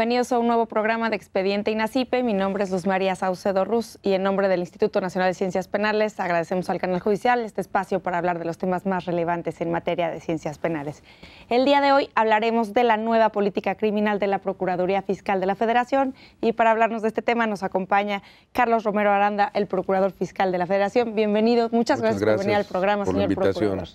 bienvenidos a un nuevo programa de Expediente INACIPE. Mi nombre es Luz María Saucedo Ruz y en nombre del Instituto Nacional de Ciencias Penales agradecemos al Canal Judicial este espacio para hablar de los temas más relevantes en materia de ciencias penales. El día de hoy hablaremos de la nueva política criminal de la Procuraduría Fiscal de la Federación y para hablarnos de este tema nos acompaña Carlos Romero Aranda, el Procurador Fiscal de la Federación. Bienvenido, muchas, gracias, por venir al programa, señor Procurador.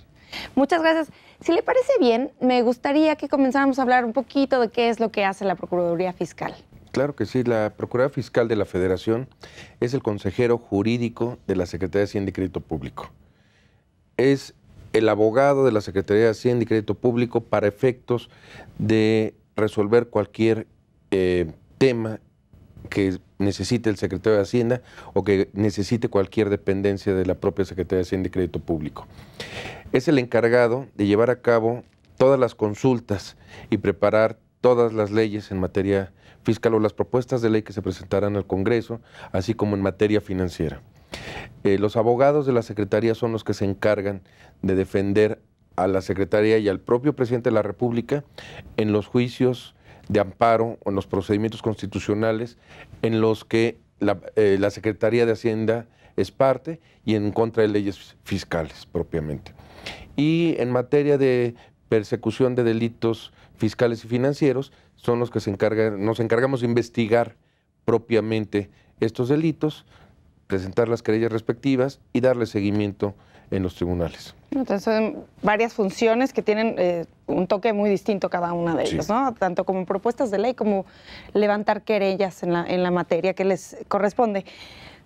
Muchas gracias. Si le parece bien, me gustaría que comenzáramos a hablar un poquito de qué es lo que hace la Procuraduría Fiscal. Claro que sí, la Procuraduría Fiscal de la Federación es el consejero jurídico de la Secretaría de Hacienda y Crédito Público. Es el abogado de la Secretaría de Hacienda y Crédito Público para efectos de resolver cualquier eh, tema que necesite el secretario de Hacienda o que necesite cualquier dependencia de la propia Secretaría de Hacienda y Crédito Público es el encargado de llevar a cabo todas las consultas y preparar todas las leyes en materia fiscal o las propuestas de ley que se presentarán al Congreso, así como en materia financiera. Eh, los abogados de la Secretaría son los que se encargan de defender a la Secretaría y al propio presidente de la República en los juicios de amparo o en los procedimientos constitucionales en los que la eh, Secretaría de Hacienda es parte, y en contra de leyes fiscales propiamente. Y en materia de persecución de delitos fiscales y financieros, son los que se encargan, nos encargamos de investigar propiamente estos delitos, presentar las querellas respectivas y darle seguimiento en los tribunales. Entonces son varias funciones que tienen eh, un toque muy distinto cada una de ellas, Tanto como propuestas de ley como levantar querellas en la, en la materia que les corresponde.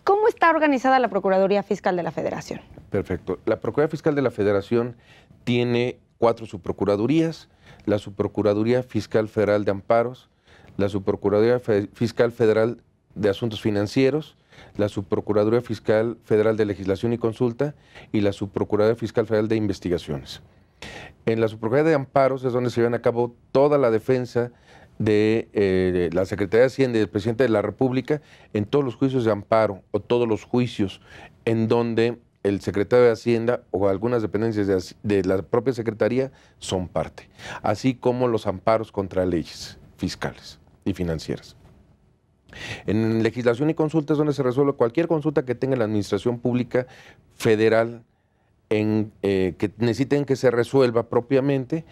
¿Cómo está organizada la Procuraduría Fiscal de la Federación? Perfecto. La Procuraduría Fiscal de la Federación tiene cuatro subprocuradurías, la Subprocuraduría Fiscal Federal de Amparos, la Subprocuraduría Fiscal Federal de Asuntos Financieros, la Subprocuraduría Fiscal Federal de Legislación y Consulta y la Subprocuraduría Fiscal Federal de Investigaciones. En la Subprocuraduría de Amparos es donde se llevan a cabo toda la defensa eh, de la Secretaría de Hacienda y del Presidente de la República en todos los juicios de amparo o todos los juicios en donde el secretario de Hacienda o algunas dependencias de, la propia Secretaría son parte, así como los amparos contra leyes fiscales y financieras. En legislación y consultas donde se resuelve cualquier consulta que tenga la Administración Pública Federal en, eh, que necesiten que se resuelva propiamente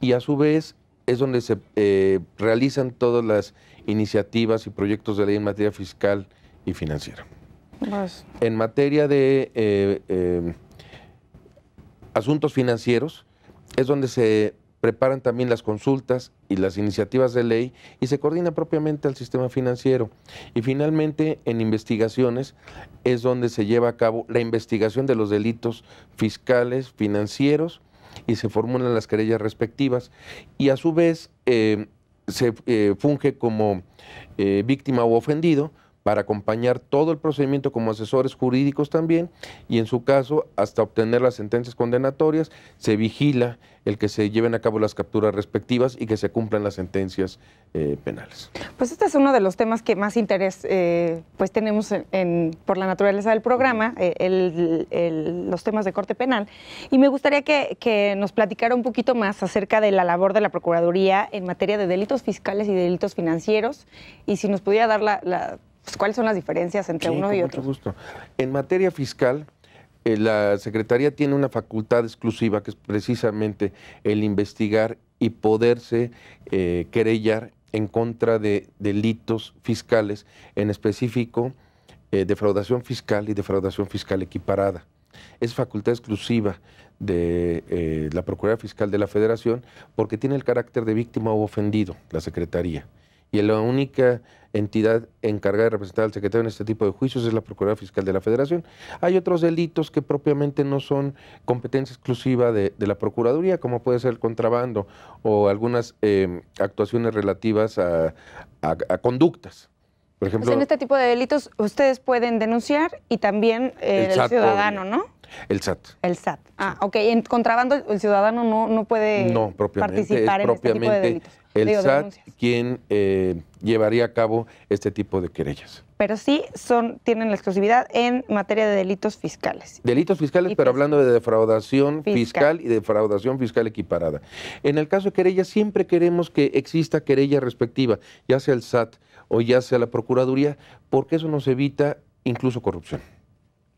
y a su vez es donde se eh, realizan todas las iniciativas y proyectos de ley en materia fiscal y financiera. Pues, en materia de eh, em, asuntos financieros, es donde se preparan también las consultas y las iniciativas de ley y se coordina propiamente al sistema financiero. Y finalmente, en investigaciones es donde se lleva a cabo la investigación de los delitos fiscales, financieros, y se formulan las querellas respectivas y a su vez eh, se eh, funge como eh, víctima u ofendido para acompañar todo el procedimiento como asesores jurídicos también y en su caso hasta obtener las sentencias condenatorias se vigila el que se lleven a cabo las capturas respectivas y que se cumplan las sentencias eh, penales. Pues este es uno de los temas que más interés eh, pues tenemos por la naturaleza del programa, eh, los temas de corte penal. Y me gustaría que, nos platicara un poquito más acerca de la labor de la Procuraduría en materia de delitos fiscales y delitos financieros y si nos pudiera dar la pues, cuáles son las diferencias entre uno y otro. En materia fiscal, eh, la Secretaría tiene una facultad exclusiva que es precisamente el investigar y poderse eh, querellar en contra de delitos fiscales, en específico eh, defraudación fiscal y defraudación fiscal equiparada. Es facultad exclusiva de la Procuraduría Fiscal de la Federación porque tiene el carácter de víctima o ofendido la Secretaría y la única entidad encargada de representar al secretario en este tipo de juicios es la Procuraduría Fiscal de la Federación. Hay otros delitos que propiamente no son competencia exclusiva de, la Procuraduría, como puede ser el contrabando o algunas em, actuaciones relativas a, conductas. Por ejemplo, pues en este tipo de delitos ustedes pueden denunciar y también eh, el, ciudadano, ¿no? El SAT. El SAT. Ah, ok. En contrabando el ciudadano no, puede no, participar en este tipo de delitos el SAT quien eh, llevaría a cabo este tipo de querellas. Pero sí son, tienen la exclusividad en materia de delitos fiscales. Delitos fiscales, pero pues hablando de defraudación fiscal. fiscal. y defraudación fiscal equiparada. En el caso de querellas, siempre queremos que exista querella respectiva, ya sea el SAT o ya sea la Procuraduría, porque eso nos evita incluso corrupción.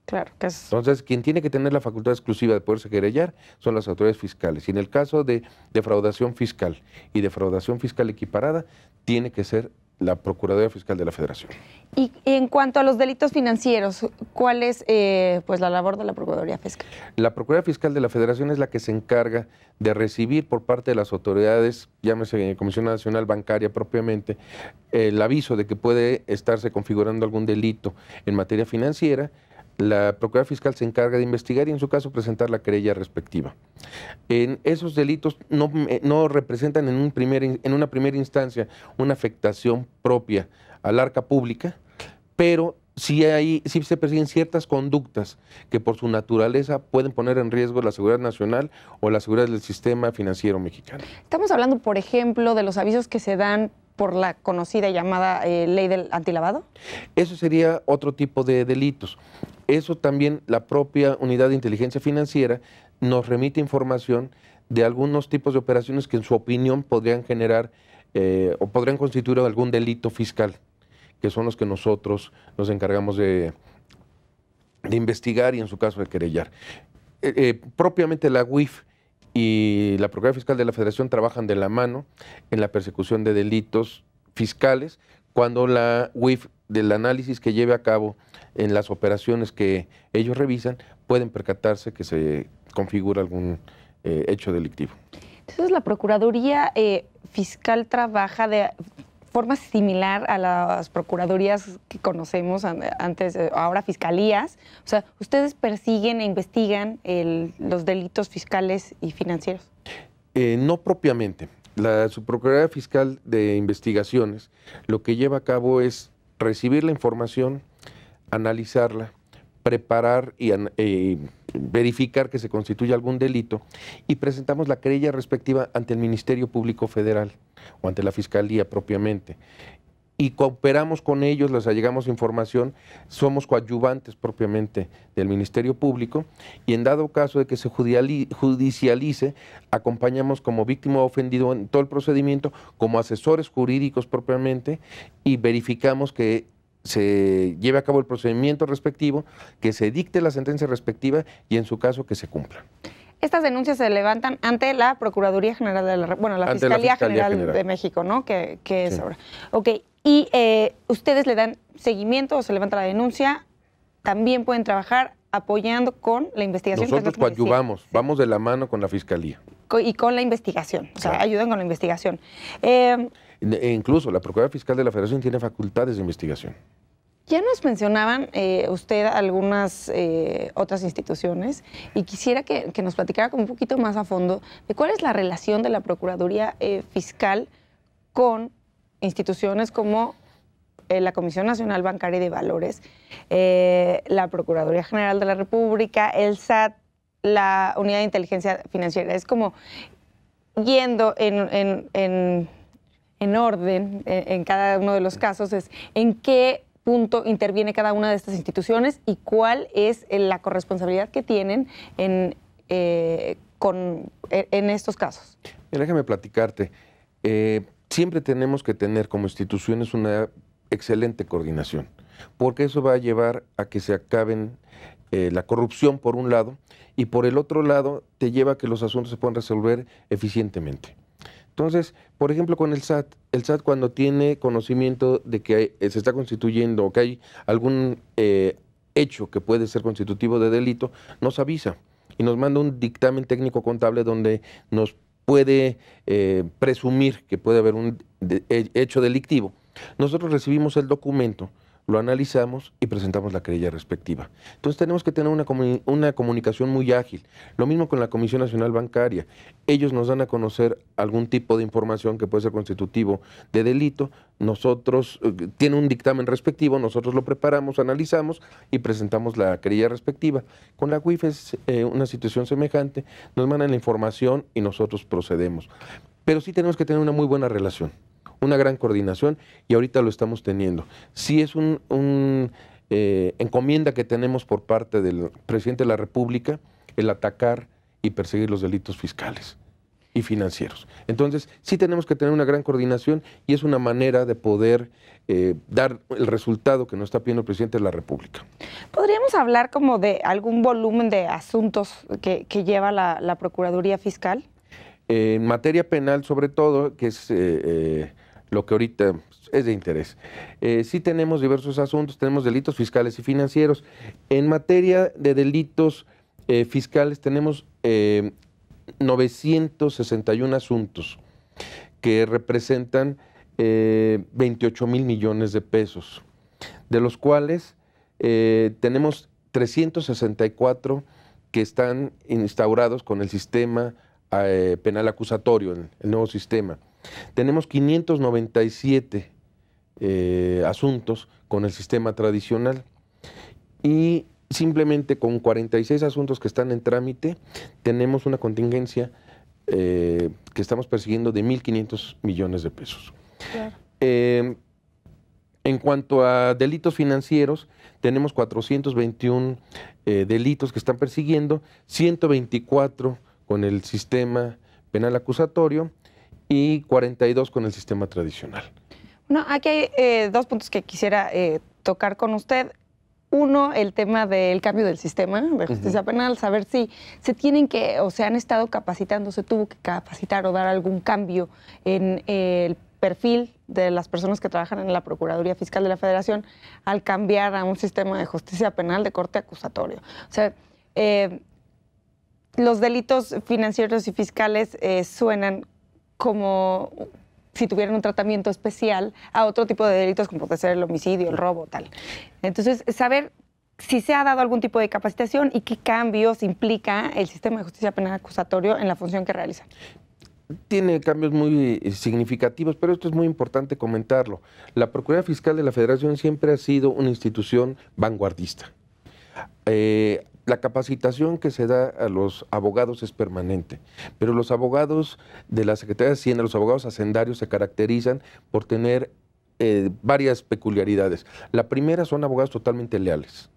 Claro Entonces, quien tiene que tener la facultad exclusiva de poderse querellar son las autoridades fiscales. Y en el caso de defraudación fiscal y defraudación fiscal equiparada, tiene que ser la Procuraduría Fiscal de la Federación. Y en cuanto a los delitos financieros, ¿cuál es eh, pues la labor de la Procuraduría Fiscal? La Procuraduría Fiscal de la Federación es la que se encarga de recibir por parte de las autoridades, llámese Comisión Nacional Bancaria propiamente, el aviso de que puede estarse configurando algún delito en materia financiera la Procuraduría Fiscal se encarga de investigar y en su caso presentar la querella respectiva. En esos delitos no, eh, representan en, un primer, en una primera instancia una afectación propia al arca pública, pero sí, hay, se persiguen ciertas conductas que por su naturaleza pueden poner en riesgo la seguridad nacional o la seguridad del sistema financiero mexicano. Estamos hablando, por ejemplo, de los avisos que se dan por la conocida llamada eh, ley del antilavado? Eso sería otro tipo de delitos. Eso también la propia unidad de inteligencia financiera nos remite información de algunos tipos de operaciones que en su opinión podrían generar eh, o podrían constituir algún delito fiscal, que son los que nosotros nos encargamos de, investigar y en su caso de querellar. Eh, eh, propiamente la UIF y la Procuraduría Fiscal de la Federación trabajan de la mano en la persecución de delitos fiscales cuando la UIF del análisis que lleve a cabo en las operaciones que ellos revisan, pueden percatarse que se configura algún eh, hecho delictivo. Entonces, la Procuraduría eh, Fiscal trabaja de forma similar a las procuradurías que conocemos antes, eh, ahora fiscalías. O sea, ustedes persiguen e investigan los delitos fiscales y financieros. no propiamente. La Subprocuraduría Fiscal de Investigaciones lo que lleva a cabo es recibir la información, analizarla, preparar y eh, verificar que se constituya algún delito y presentamos la querella respectiva ante el Ministerio Público Federal o ante la Fiscalía propiamente y cooperamos con ellos, les allegamos información, somos coadyuvantes propiamente del Ministerio Público y en dado caso de que se judicialice, acompañamos como víctima ofendido en todo el procedimiento, como asesores jurídicos propiamente y verificamos que se lleve a cabo el procedimiento respectivo, que se dicte la sentencia respectiva y en su caso que se cumpla. Estas denuncias se levantan ante la Procuraduría General de la bueno, la Fiscalía, General, de México, ¿no? Que, es ahora. Ok, y eh, ustedes le dan seguimiento o se levanta la denuncia, también pueden trabajar apoyando con la investigación. Nosotros coadyuvamos, vamos de la mano con la fiscalía. y con la investigación, o sea, ayudan con la investigación. Em, e incluso la Procuraduría Fiscal de la Federación tiene facultades de investigación. Ya nos mencionaban eh, usted algunas eh, otras instituciones y quisiera que, que, nos platicara un poquito más a fondo de cuál es la relación de la Procuraduría Fiscal con instituciones como eh, la Comisión Nacional Bancaria y de Valores, eh, la Procuraduría General de la República, el SAT, la Unidad de Inteligencia Financiera. Es como yendo en, orden en cada uno de los casos, es en qué punto interviene cada una de estas instituciones y cuál es eh, la corresponsabilidad que tienen en, con, e, en estos casos. déjame platicarte siempre tenemos que tener como instituciones una excelente coordinación, porque eso va a llevar a que se acaben eh, la corrupción por un lado y por el otro lado te lleva a que los asuntos se puedan resolver eficientemente. Entonces, por ejemplo, con el SAT, el SAT cuando tiene conocimiento de que eh, se está constituyendo o que hay algún eh, hecho que puede ser constitutivo de delito, nos avisa y nos manda un dictamen técnico contable donde nos puede eh, presumir que puede haber un hecho delictivo. Nosotros recibimos el documento lo analizamos y presentamos la querella respectiva. Entonces tenemos que tener una, comunicación muy ágil. Lo mismo con la Comisión Nacional Bancaria. Ellos nos dan a conocer algún tipo de información que puede ser constitutivo de delito. Nosotros, eh, tiene un dictamen respectivo, nosotros lo preparamos, analizamos y presentamos la querella respectiva. Con la UIF es eh, una situación semejante. Nos mandan la información y nosotros procedemos. Pero sí tenemos que tener una muy buena relación una gran coordinación y ahorita lo estamos teniendo. Sí es un, eh, encomienda que tenemos por parte del presidente de la República el atacar y perseguir los delitos fiscales y financieros. Entonces, sí tenemos que tener una gran coordinación y es una manera de poder eh, dar el resultado que nos está pidiendo el presidente de la República. ¿Podríamos hablar como de algún volumen de asuntos que, lleva la, Procuraduría Fiscal? en materia penal, sobre todo, que es eh, lo que ahorita es de interés. Eh, sí tenemos diversos asuntos, tenemos delitos fiscales y financieros. En materia de delitos eh, fiscales tenemos 961 eh, asuntos que representan 28 mil millones de pesos, de los cuales tenemos 364 que están instaurados con el sistema penal acusatorio, el nuevo sistema. Tenemos 597 eh, asuntos con el sistema tradicional y simplemente con 46 asuntos que están en trámite tenemos una contingencia eh, que estamos persiguiendo de 1.500 millones de pesos. Em, en cuanto a delitos financieros, tenemos 421 eh, delitos que están persiguiendo, 124 con el sistema penal acusatorio y 42 con el sistema tradicional. Bueno, aquí hay eh, dos puntos que quisiera eh, tocar con usted. Uno, el tema del cambio del sistema de justicia penal, saber si se tienen que o se han estado capacitando, se tuvo que capacitar o dar algún cambio en el perfil de las personas que trabajan en la Procuraduría Fiscal de la Federación al cambiar a un sistema de justicia penal de corte acusatorio. O sea, eh, los delitos financieros y fiscales suenan como si tuvieran un tratamiento especial a otro tipo de delitos como puede ser el homicidio, el robo, tal. Entonces, saber si se ha dado algún tipo de capacitación y qué cambios implica el sistema de justicia penal acusatorio en la función que realiza. Tiene cambios muy eh, significativos, pero esto es muy importante comentarlo. La Procuraduría Fiscal de la Federación siempre ha sido una institución vanguardista. Eh, la capacitación que se da a los abogados es permanente, pero los abogados de la Secretaría de Hacienda, los abogados hacendarios se caracterizan por tener eh, varias peculiaridades. La primera son abogados totalmente leales,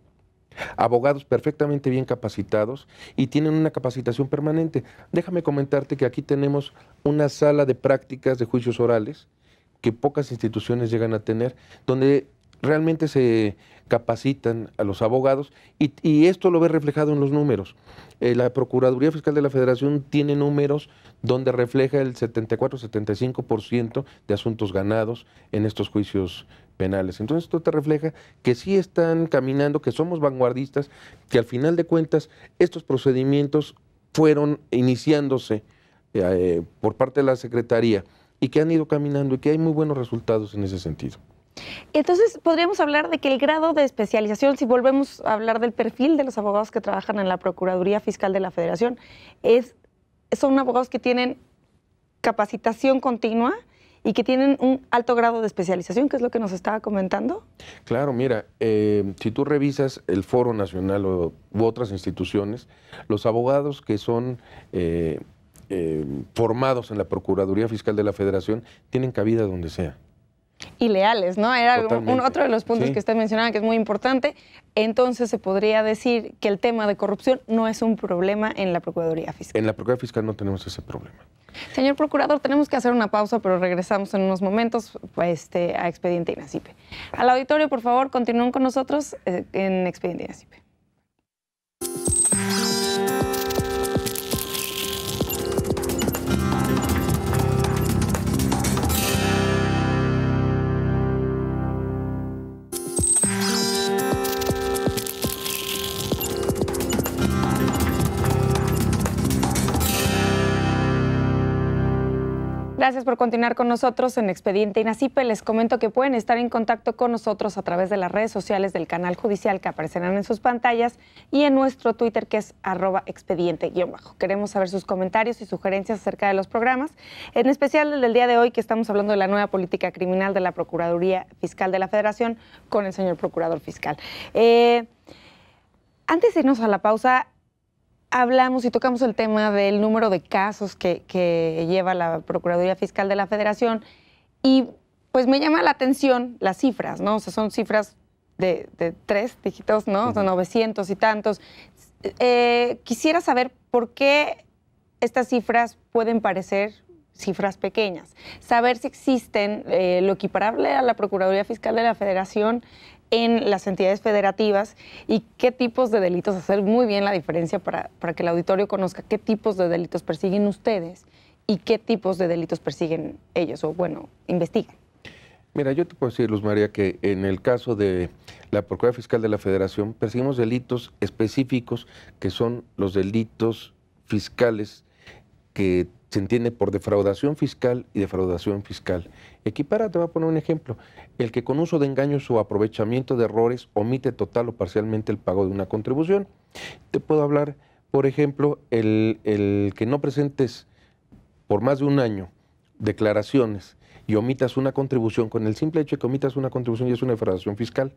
abogados perfectamente bien capacitados y tienen una capacitación permanente. Déjame comentarte que aquí tenemos una sala de prácticas de juicios orales que pocas instituciones llegan a tener, donde realmente se capacitan a los abogados y, esto lo ve reflejado en los números. Eh, la Procuraduría Fiscal de la Federación tiene números donde refleja el 74-75% de asuntos ganados en estos juicios penales. Entonces esto te refleja que sí están caminando, que somos vanguardistas, que al final de cuentas estos procedimientos fueron iniciándose eh, por parte de la Secretaría y que han ido caminando y que hay muy buenos resultados en ese sentido. Entonces, podríamos hablar de que el grado de especialización, si volvemos a hablar del perfil de los abogados que trabajan en la Procuraduría Fiscal de la Federación, es, son abogados que tienen capacitación continua y que tienen un alto grado de especialización, que es lo que nos estaba comentando. Claro, mira, eh, si tú revisas el Foro Nacional u otras instituciones, los abogados que son... Eh, eh, formados en la Procuraduría Fiscal de la Federación tienen cabida donde sea y leales, ¿no? Era otro de los puntos que usted mencionaba que es muy importante. Entonces se podría decir que el tema de corrupción no es un problema en la Procuraduría Fiscal. En la Procuraduría Fiscal no tenemos ese problema. Señor Procurador, tenemos que hacer una pausa, pero regresamos en unos momentos este, a Expediente Inacipe. Al auditorio, por favor, continúen con nosotros eh, en Expediente Inacipe. Gracias por continuar con nosotros en Expediente Inacipe. Les comento que pueden estar en contacto con nosotros a través de las redes sociales del canal judicial que aparecerán en sus pantallas y en nuestro Twitter que es arroba expediente-bajo. Queremos saber sus comentarios y sugerencias acerca de los programas, en especial el del día de hoy que estamos hablando de la nueva política criminal de la Procuraduría Fiscal de la Federación con el señor Procurador Fiscal. Eh, antes de irnos a la pausa, hablamos y tocamos el tema del número de casos que, lleva la Procuraduría Fiscal de la Federación y pues me llama la atención las cifras, ¿no? O sea, son cifras de, tres dígitos, ¿no? O 900 y tantos. Eh, quisiera saber por qué estas cifras pueden parecer cifras pequeñas. Saber si existen eh, lo equiparable a la Procuraduría Fiscal de la Federación en las entidades federativas y qué tipos de delitos, hacer muy bien la diferencia para, que el auditorio conozca qué tipos de delitos persiguen ustedes y qué tipos de delitos persiguen ellos o, bueno, investigan. Mira, yo te puedo decir, Luz María, que en el caso de la Procuraduría Fiscal de la Federación, perseguimos delitos específicos que son los delitos fiscales que se entiende por defraudación fiscal y defraudación fiscal. Equipara, te voy a poner un ejemplo. El que con uso de engaños o aprovechamiento de errores omite total o parcialmente el pago de una contribución. Te puedo hablar, por ejemplo, el, que no presentes por más de un año declaraciones y omitas una contribución, con el simple hecho de que omitas una contribución y es una defraudación fiscal,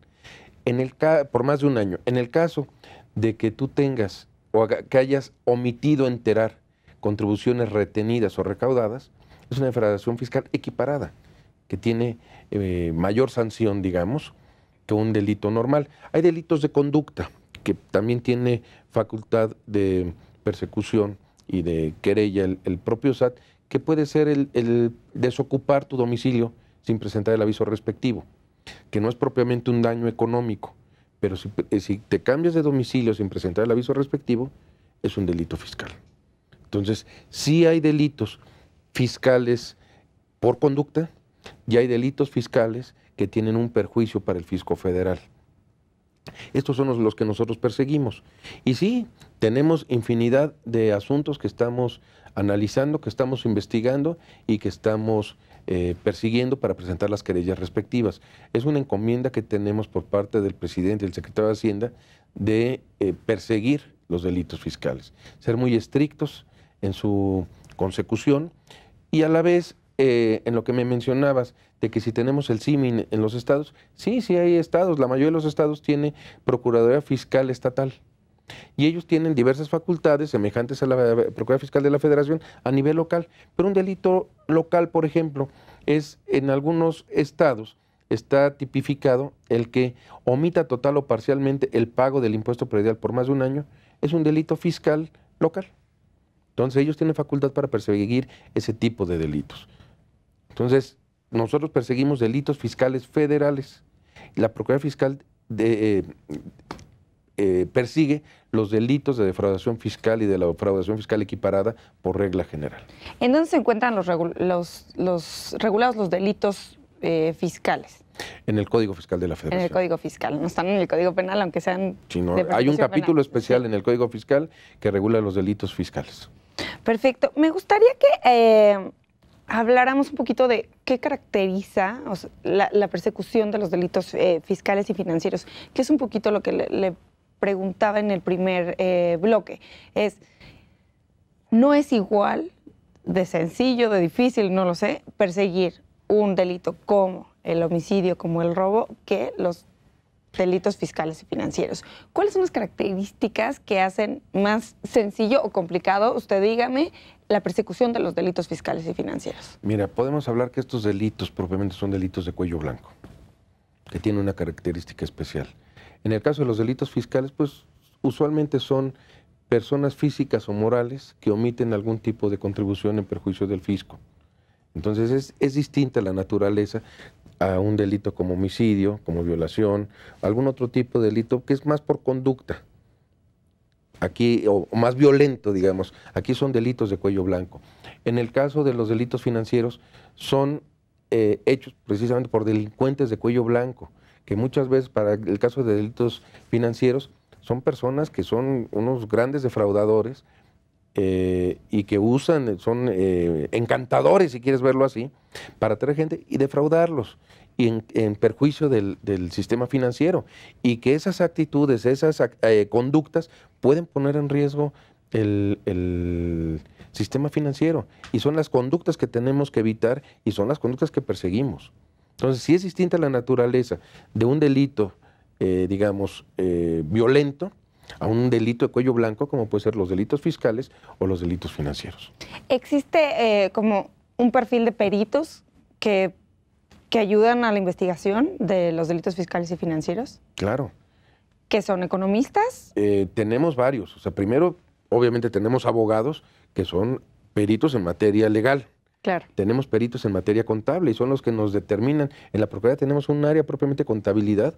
en el por más de un año. En el caso de que tú tengas o que hayas omitido enterar contribuciones retenidas o recaudadas, es una defraudación fiscal equiparada, que tiene eh, mayor sanción, digamos, que un delito normal. Hay delitos de conducta, que también tiene facultad de persecución y de querella el, propio SAT, que puede ser el, desocupar tu domicilio sin presentar el aviso respectivo, que no es propiamente un daño económico, pero si, eh, si te cambias de domicilio sin presentar el aviso respectivo, es un delito fiscal. Entonces, sí hay delitos fiscales por conducta y hay delitos fiscales que tienen un perjuicio para el fisco federal. Estos son los, que nosotros perseguimos. Y sí, tenemos infinidad de asuntos que estamos analizando, que estamos investigando y que estamos eh, persiguiendo para presentar las querellas respectivas. Es una encomienda que tenemos por parte del presidente y del secretario de Hacienda de eh, perseguir los delitos fiscales, ser muy estrictos, en su consecución y a la vez eh, en lo que me mencionabas de que si tenemos el CIMIN en los estados, sí, sí hay estados, la mayoría de los estados tiene Procuraduría Fiscal Estatal y ellos tienen diversas facultades semejantes a la eh, Procuraduría Fiscal de la Federación a nivel local, pero un delito local, por ejemplo, es en algunos estados está tipificado el que omita total o parcialmente el pago del impuesto predial por más de un año, es un delito fiscal local. Entonces ellos tienen facultad para perseguir ese tipo de delitos. Entonces, nosotros perseguimos delitos fiscales federales. La Procuraduría Fiscal eh, eh, persigue los delitos de defraudación fiscal y de la defraudación fiscal equiparada por regla general. ¿En dónde se encuentran los, regulados los delitos eh, fiscales? En el Código Fiscal de la Federación. En el Código Fiscal, no están en el Código Penal, aunque sean... Sí, hay un capítulo especial en el Código Fiscal que regula los delitos fiscales. Perfecto. Me gustaría que eh, habláramos un poquito de qué caracteriza la, persecución de los delitos eh, fiscales y financieros, que es un poquito lo que le, preguntaba en el primer eh, bloque. Es, no es igual de sencillo, de difícil, no lo sé, perseguir un delito como el homicidio, como el robo, que los delitos fiscales y financieros. ¿Cuáles son las características que hacen más sencillo o complicado, usted dígame, la persecución de los delitos fiscales y financieros? Mira, podemos hablar que estos delitos propiamente son delitos de cuello blanco, que tienen una característica especial. En el caso de los delitos fiscales, pues usualmente son personas físicas o morales que omiten algún tipo de contribución en perjuicio del fisco. Entonces es, es distinta la naturaleza a un delito como homicidio, como violación, algún otro tipo de delito que es más por conducta. Aquí, o más violento, digamos. Aquí son delitos de cuello blanco. En el caso de los delitos financieros, son eh, hechos precisamente por delincuentes de cuello blanco, que muchas veces, para el caso de delitos financieros, son personas que son unos grandes defraudadores eh, y que usan, son eh, encantadores, si quieres verlo así, para atraer gente y defraudarlos. Y en, perjuicio del, sistema financiero. Y que esas actitudes, esas eh, conductas pueden poner en riesgo el, sistema financiero. Y son las conductas que tenemos que evitar y son las conductas que perseguimos. Entonces, si es distinta la naturaleza de un delito, eh, digamos, eh, violento, a un delito de cuello blanco, como puede ser los delitos fiscales o los delitos financieros. Existe como un perfil de peritos que, que ayudan a la investigación de los delitos fiscales y financieros. Claro. ¿Que son economistas? Eh, tenemos varios. O sea, primero, obviamente tenemos abogados que son peritos en materia legal. Claro. Tenemos peritos en materia contable y son los que nos determinan. En la Procuraduría tenemos un área propiamente contabilidad,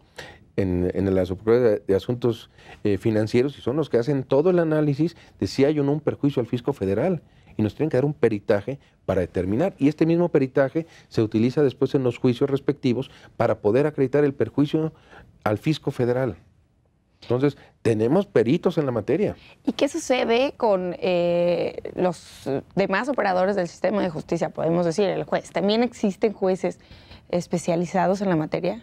en, en la de Asuntos eh, Financieros, y son los que hacen todo el análisis de si hay o no un perjuicio al fisco federal y nos tienen que dar un peritaje para determinar. Y este mismo peritaje se utiliza después en los juicios respectivos para poder acreditar el perjuicio al fisco federal. Entonces, tenemos peritos en la materia. ¿Y qué sucede con eh, los demás operadores del sistema de justicia? Podemos decir, el juez. ¿También existen jueces especializados en la materia?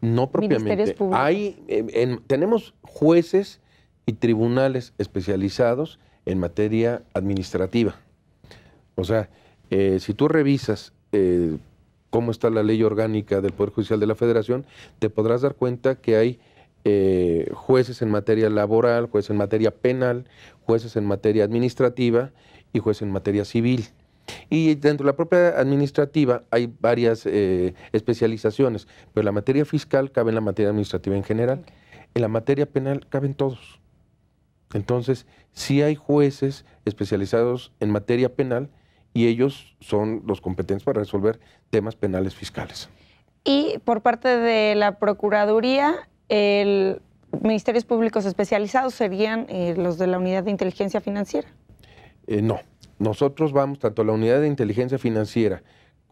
No propiamente. Hay, eh, tenemos jueces y tribunales especializados en materia administrativa. O sea, eh, si tú revisas eh, cómo está la ley orgánica del Poder Judicial de la Federación, te podrás dar cuenta que hay eh, jueces en materia laboral, jueces en materia penal, jueces en materia administrativa y jueces en materia civil. Y dentro de la propia administrativa hay varias especializaciones, pero la materia fiscal cabe en la materia administrativa en general, en la materia penal caben todos. Entonces, sí hay jueces especializados en materia penal y ellos son los competentes para resolver temas penales fiscales. Y por parte de la Procuraduría, el Ministerios Públicos Especializados serían eh, los de la Unidad de Inteligencia Financiera. Eh, no, nosotros vamos tanto a la Unidad de Inteligencia Financiera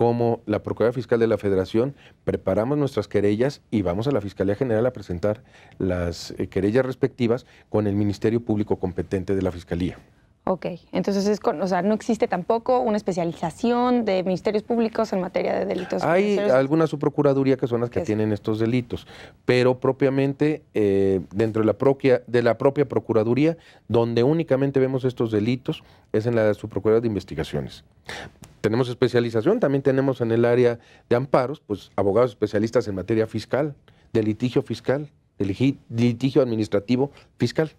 como la Procuraduría Fiscal de la Federación, preparamos nuestras querellas y vamos a la Fiscalía General a presentar las eh, querellas respectivas con el Ministerio Público competente de la Fiscalía. Ok, entonces es con, o sea, no existe tampoco una especialización de ministerios públicos en materia de delitos. Hay alguna subprocuraduría que son las que tienen estos delitos, pero propiamente eh, dentro de la, propia, de la propia procuraduría, donde únicamente vemos estos delitos, es en la subprocuraduría de investigaciones tenemos especialización, también tenemos en el área de amparos, pues abogados especialistas en materia fiscal, de litigio fiscal, de litigio administrativo fiscal.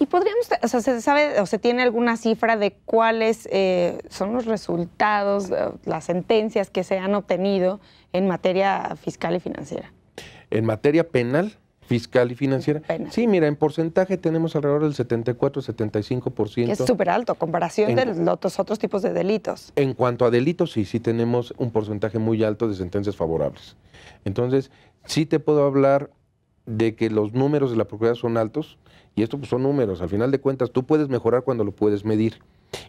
¿Y podríamos, o sea, se sabe o se tiene alguna cifra de cuáles eh, son los resultados, eh, las sentencias que se han obtenido en materia fiscal y financiera? En materia penal, fiscal y financiera. Sí, mira, en porcentaje tenemos alrededor del 74-75%. Es súper alto, comparación de los otros tipos de delitos. En cuanto a delitos, sí, sí tenemos un porcentaje muy alto de sentencias favorables. Entonces, sí te puedo hablar de que los números de la propiedad son altos, y esto pues, son números, al final de cuentas tú puedes mejorar cuando lo puedes medir.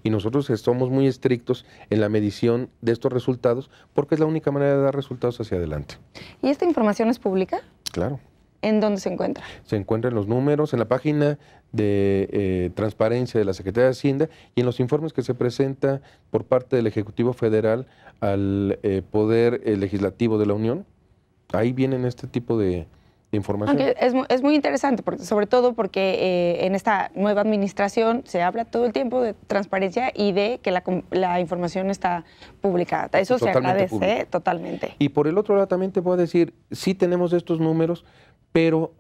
Y nosotros somos muy estrictos en la medición de estos resultados porque es la única manera de dar resultados hacia adelante. ¿Y esta información es pública? Claro. ¿En dónde se encuentra? Se encuentra en los números en la página de eh, transparencia de la Secretaría de Hacienda y en los informes que se presenta por parte del Ejecutivo Federal al eh, Poder eh, Legislativo de la Unión. Ahí vienen este tipo de, información. es, muy interesante, sobre todo porque en esta nueva administración se habla todo el tiempo de transparencia y de que la, información está publicada. Eso se agradece totalmente. Y por el otro lado también te puedo decir, sí tenemos estos números, pero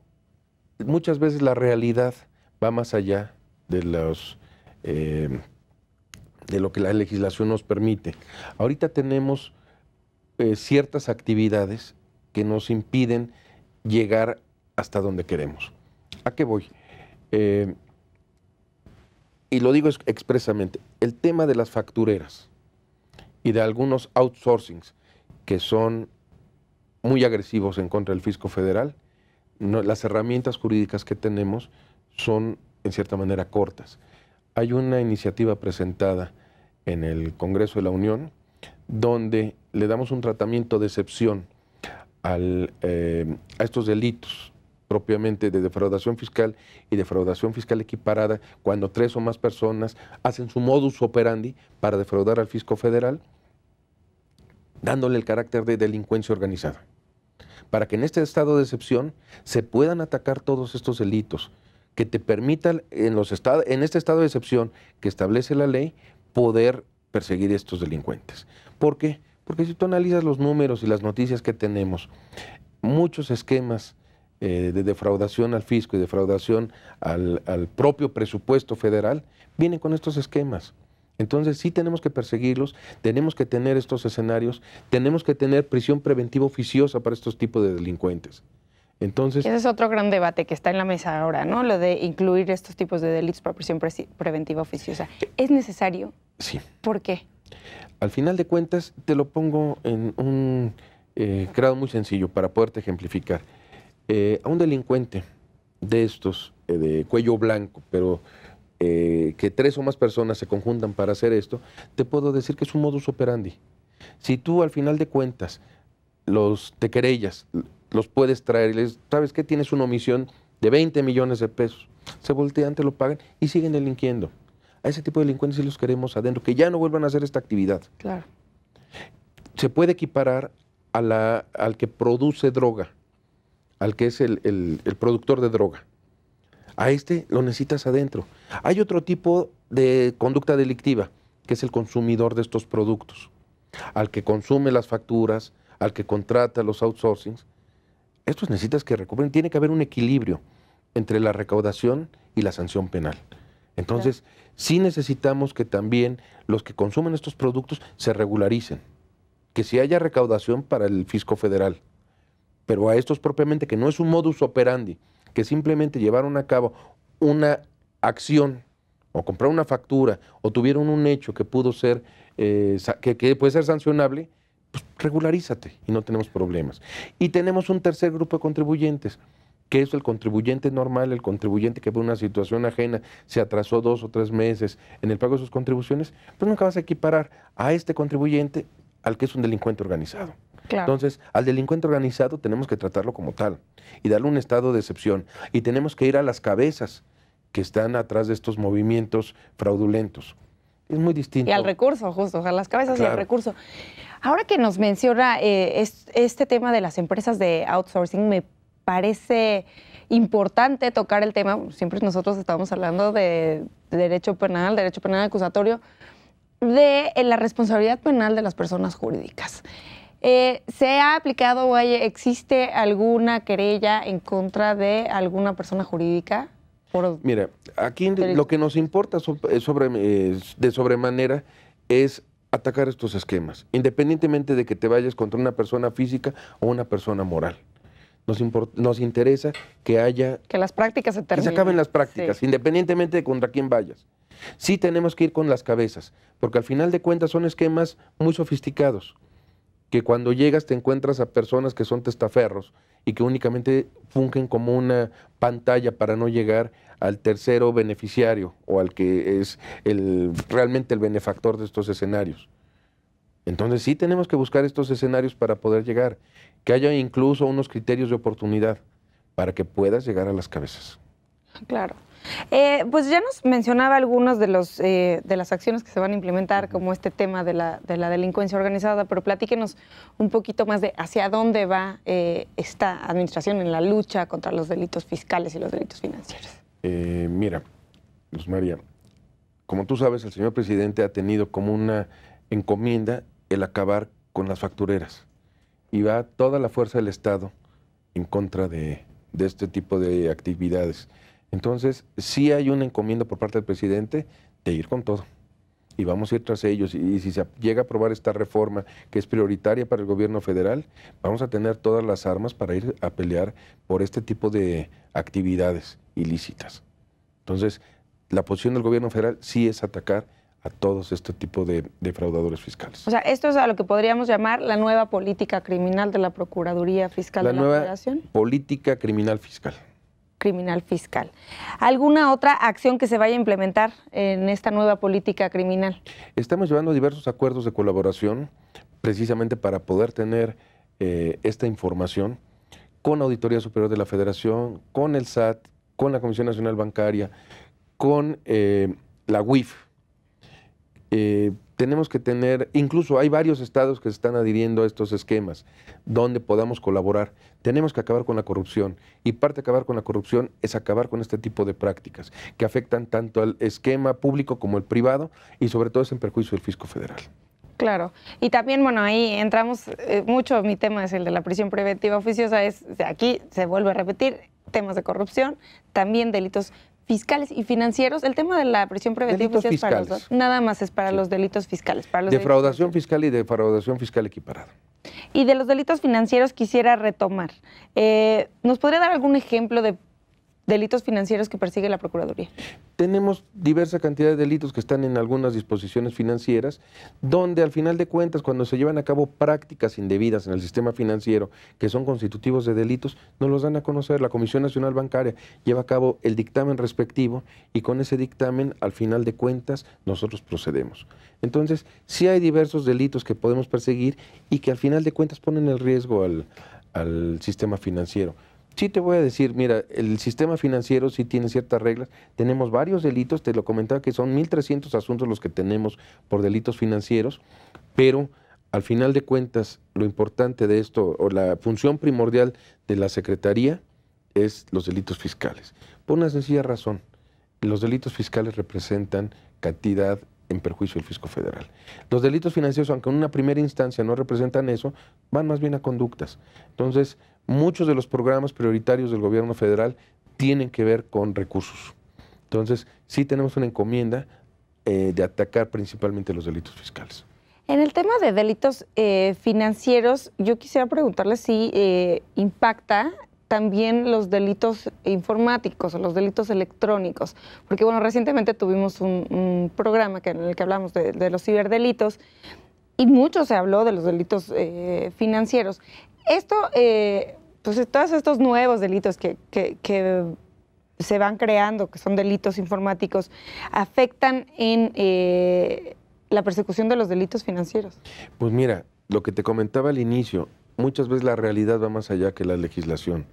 muchas veces la realidad va más allá de eh, lo que la legislación nos permite. Ahorita tenemos eh, ciertas actividades que nos impiden llegar hasta donde queremos. ¿A qué voy? Eh, y lo digo expresamente, el tema de las factureras y de algunos outsourcings que son muy agresivos en contra del fisco federal, las herramientas jurídicas que tenemos son, en cierta manera, cortas. Hay una iniciativa presentada en el Congreso de la Unión donde le damos un tratamiento de excepción eh, a estos delitos propiamente de defraudación fiscal y defraudación fiscal equiparada cuando tres o más personas hacen su modus operandi para defraudar al fisco federal, dándole el carácter de delincuencia organizada para que en este estado de excepción se puedan atacar todos estos delitos, que te permitan en, los en este estado de excepción que establece la ley poder perseguir a estos delincuentes. ¿Por qué? Porque si tú analizas los números y las noticias que tenemos, muchos esquemas eh, de defraudación al fisco y defraudación al propio presupuesto federal vienen con estos esquemas. Entonces sí tenemos que perseguirlos, tenemos que tener estos escenarios, tenemos que tener prisión preventiva oficiosa para estos tipos de delincuentes. Entonces, ese es otro gran debate que está en la mesa ahora, ¿no? Lo de incluir estos tipos de delitos para prisión preventiva oficiosa. ¿Es necesario? Sí. ¿Por qué? Al final de cuentas, te lo pongo en un eh, grado muy sencillo para poderte ejemplificar. Eh, a un delincuente de estos, eh, de cuello blanco, pero eh, que tres o más personas se conjuntan para hacer esto, te puedo decir que es un modus operandi. Si tú al final de cuentas los te querellas, los puedes traer ¿sabes que Tienes una omisión de 20 millones de pesos. Se voltean, te lo pagan y siguen delinquiendo. A ese tipo de delincuentes sí los queremos adentro, que ya no vuelvan a hacer esta actividad. Claro. Se puede equiparar al que produce droga, al que es el productor de droga. A este lo necesitas adentro. Hay otro tipo de conducta delictiva, que es el consumidor de estos productos, al que consume las facturas, al que contrata los outsourcings. Estos necesitas que recuperen. Tiene que haber un equilibrio entre la recaudación y la sanción penal. Entonces, sí necesitamos que también los que consumen estos productos se regularicen, que si haya recaudación para el fisco federal, pero a estos propiamente, que no es un modus operandi, que simplemente llevaron a cabo una acción o compraron una factura o tuvieron un hecho que pudo ser eh, que, que, puede ser sancionable, pues regularízate y no tenemos problemas. Y tenemos un tercer grupo de contribuyentes, que es el contribuyente normal, el contribuyente que por una situación ajena se atrasó dos o tres meses en el pago de sus contribuciones, pues nunca vas a equiparar a este contribuyente al que es un delincuente organizado. Entonces, al delincuente organizado tenemos que tratarlo como tal y darle un estado de excepción. Y tenemos que ir a las cabezas que están atrás de estos movimientos fraudulentos. Es muy distinto. Y al recurso, justo, a las cabezas y al recurso. Ahora que nos menciona eh, este tema de las empresas de outsourcing, me parece importante tocar el tema. Siempre nosotros estamos hablando de derecho penal, derecho penal acusatorio, de eh, la responsabilidad penal de las personas jurídicas. Eh, ¿Se ha aplicado o existe alguna querella en contra de alguna persona jurídica? Mira, aquí lo que nos importa eh, sobre, de sobremanera es atacar estos esquemas, independientemente de que te vayas contra una persona física o una persona moral. Nos, nos interesa que haya... Que las prácticas se terminen. Que se acaben las prácticas, independientemente de contra quién vayas. Sí tenemos que ir con las cabezas, porque al final de cuentas son esquemas muy sofisticados que cuando llegas te encuentras a personas que son testaferros y que únicamente fungen como una pantalla para no llegar al tercero beneficiario o al que es el, realmente el benefactor de estos escenarios. Entonces sí tenemos que buscar estos escenarios para poder llegar, que haya incluso unos criterios de oportunidad para que puedas llegar a las cabezas. Claro. Eh, pues ya nos mencionaba algunas de, eh, de las acciones que se van a implementar, como este tema de la, delincuencia organizada, pero platíquenos un poquito más de hacia dónde va eh, esta administración en la lucha contra los delitos fiscales y los delitos financieros. mira, Luz María, como tú sabes, el señor presidente ha tenido como una encomienda el acabar con las factureras y va toda la fuerza del Estado en contra de, de este tipo de actividades. Entonces, sí hay una encomienda por parte del presidente de ir con todo. Y vamos a ir tras ellos. Y, si se llega a aprobar esta reforma, que es prioritaria para el gobierno federal, vamos a tener todas las armas para ir a pelear por este tipo de actividades ilícitas. Entonces, la posición del gobierno federal sí es atacar a todos este tipo de defraudadores fiscales. O sea, esto es a lo que podríamos llamar la nueva política criminal de la Procuraduría Fiscal de la de la nueva Política criminal fiscal criminal fiscal. ¿Alguna otra acción que se vaya a implementar en esta nueva política criminal? Estamos llevando diversos acuerdos de colaboración precisamente para poder tener eh, esta información con la Auditoría Superior de la Federación, con el SAT, con la Comisión Nacional Bancaria, con eh, la UIF tenemos que tener, incluso hay varios estados que se están adhiriendo a estos esquemas, donde podamos colaborar. Tenemos que acabar con la corrupción y parte de acabar con la corrupción es acabar con este tipo de prácticas que afectan tanto al esquema público como el privado y sobre todo es en perjuicio del fisco federal. Claro. Y también, bueno, ahí entramos eh, mucho, mi tema es el de la prisión preventiva oficiosa, es aquí se vuelve a repetir temas de corrupción, también delitos fiscales y financieros. El tema de la prisión preventiva pues, es para los dos. Nada más es para los delitos fiscales. Para los defraudación fiscal y defraudación fiscal equiparada. Y de los delitos financieros quisiera retomar. Eh, ¿Nos podría dar algún ejemplo de delitos financieros que persigue la Procuraduría? Tenemos diversa cantidad de delitos que están en algunas disposiciones financieras, donde al final de cuentas, cuando se llevan a cabo prácticas indebidas en el sistema financiero, que son constitutivos de delitos, nos los dan a conocer. La Comisión Nacional Bancaria lleva a cabo el dictamen respectivo y con ese dictamen, al final de cuentas, nosotros procedemos. Entonces, sí hay diversos delitos que podemos perseguir y que al final de cuentas ponen el riesgo al, al sistema financiero. Sí te voy a decir, mira, el sistema financiero sí tiene ciertas reglas. Tenemos varios delitos, te lo comentaba que son 1.300 asuntos los que tenemos por delitos financieros, pero al final de cuentas lo importante de esto, o la función primordial de la Secretaría, es los delitos fiscales. Por una sencilla razón, los delitos fiscales representan cantidad en perjuicio del fisco federal. Los delitos financieros, aunque en una primera instancia no representan eso, van más bien a conductas. Entonces, muchos de los programas prioritarios del gobierno federal tienen que ver con recursos. Entonces, sí tenemos una encomienda eh, de atacar principalmente los delitos fiscales. En el tema de delitos eh, financieros, yo quisiera preguntarle si eh, impacta también los delitos informáticos o los delitos electrónicos, porque bueno, recientemente tuvimos un, programa en el que hablamos de, los ciberdelitos y mucho se habló de los delitos financieros. Esto, eh, pues todos estos nuevos delitos que, se van creando, que son delitos informáticos, afectan en eh, la persecución de los delitos financieros. Pues mira, lo que te comentaba al inicio, muchas veces la realidad va más allá que la legislación.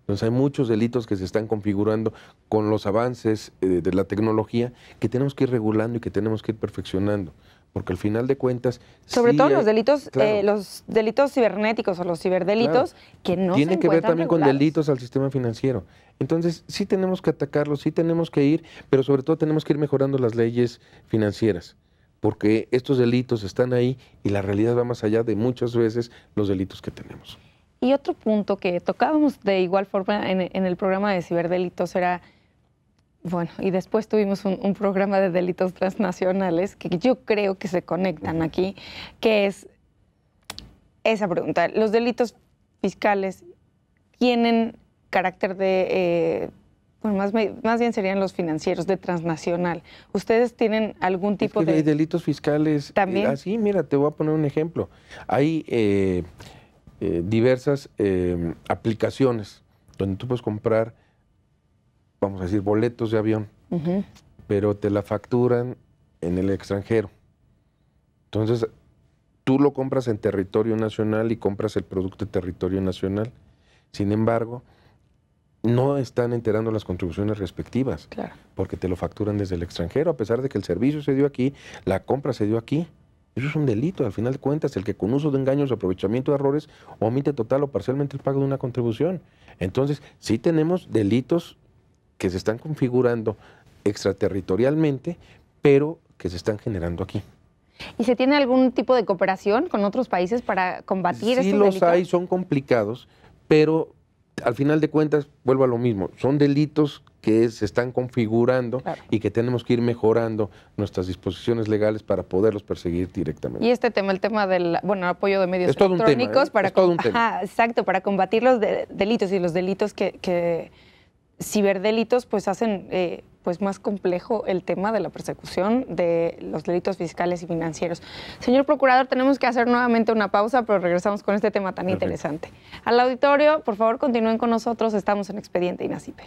Entonces hay muchos delitos que se están configurando con los avances eh, de la tecnología que tenemos que ir regulando y que tenemos que ir perfeccionando porque al final de cuentas... Sobre todo los delitos, eh, los delitos cibernéticos o los ciberdelitos que no... Tiene que ver también con delitos al sistema financiero. Entonces, sí tenemos que atacarlos, sí tenemos que ir, pero sobre todo tenemos que ir mejorando las leyes financieras, porque estos delitos están ahí y la realidad va más allá de muchas veces los delitos que tenemos. Y otro punto que tocábamos de igual forma en el programa de ciberdelitos era bueno, y después tuvimos un, programa de delitos transnacionales que yo creo que se conectan aquí, que es esa pregunta. Los delitos fiscales tienen carácter de, eh, bueno, más, bien serían los financieros, de transnacional. ¿Ustedes tienen algún tipo de... delitos fiscales. Eh, También. Ah, mira, te voy a poner un ejemplo. Hay eh, diversas aplicaciones donde tú puedes comprar vamos a decir, boletos de avión, pero te la facturan en el extranjero. Entonces, tú lo compras en territorio nacional y compras el producto en territorio nacional. Sin embargo, no están enterando las contribuciones respectivas, claro. porque te lo facturan desde el extranjero, a pesar de que el servicio se dio aquí, la compra se dio aquí. Eso es un delito, al final de cuentas, el que con uso de engaños, aprovechamiento de errores, omite total o parcialmente el pago de una contribución. Entonces, sí tenemos delitos que se están configurando extraterritorialmente, pero que se están generando aquí. ¿Y se tiene algún tipo de cooperación con otros países para combatir sí este los hay, son complicados, pero al final de cuentas, vuelvo a lo mismo, son delitos que se están configurando y que tenemos que ir mejorando nuestras disposiciones legales para poderlos perseguir directamente. Y este tema, el tema del bueno, apoyo de medios electrónicos para exacto, para combatir los delitos y los delitos que ciberdelitos pues hacen eh, pues más complejo el tema de la persecución de los delitos fiscales y financieros. Señor Procurador, tenemos que hacer nuevamente una pausa, pero regresamos con este tema tan interesante. Al auditorio, por favor, continúen con nosotros. Estamos en Expediente INACIPE.